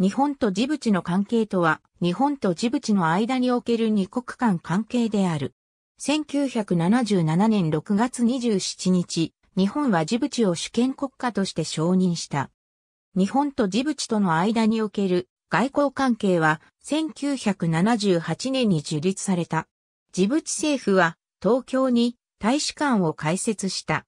日本とジブチの関係とは、日本とジブチの間における二国間関係である。1977年6月27日、日本はジブチを主権国家として承認した。日本とジブチとの間における外交関係は1978年に樹立された。ジブチ政府は東京に大使館を開設した。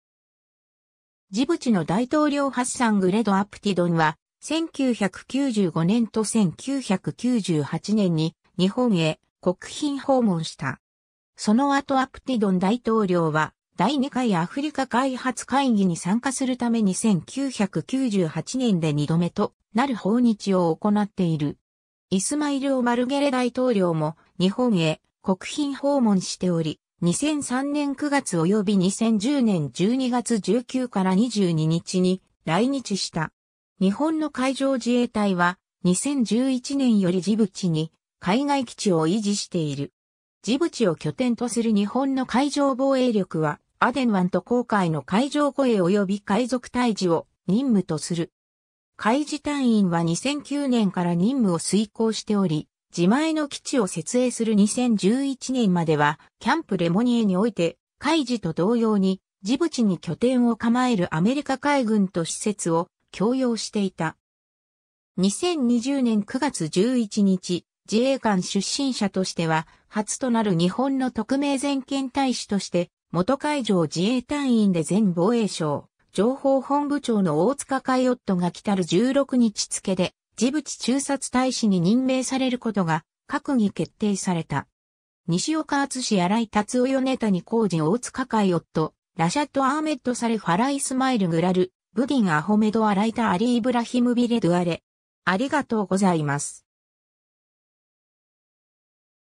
ジブチの大統領ハッサン・グレド・アプティドンは1995年と1998年に日本へ国賓訪問した。その後アプティドン大統領は第2回アフリカ開発会議に参加するために1998年で2度目となる訪日を行っている。イスマイル・オマルゲレ大統領も日本へ国賓訪問しており、2003年9月及び2010年12月19から22日に来日した。日本の海上自衛隊は2011年よりジブチに海外基地を維持している。ジブチを拠点とする日本の海上防衛力はアデン湾と航海の海上護衛及び海賊退治を任務とする。海事隊員は2009年から任務を遂行しており、自前の基地を設営する2011年までは、キャンプレモニエにおいて、海事と同様に、ジブチに拠点を構えるアメリカ海軍と施設を強要していた。2020年9月11日、自衛官出身者としては、初となる日本の特命全権大使として、元海上自衛隊員で前防衛省、情報本部長の大塚海夫が来たる16日付で、ジブチ中殺大使に任命されることが、閣議決定された。西岡厚氏荒井達夫米谷浩二大塚海夫、ラシャット・アーメッド・サレ・ファライスマイル・グラル、ブディン・アホメド・アライタ・アリ・イブラヒム・ビレ・ドゥアレ。ありがとうございます。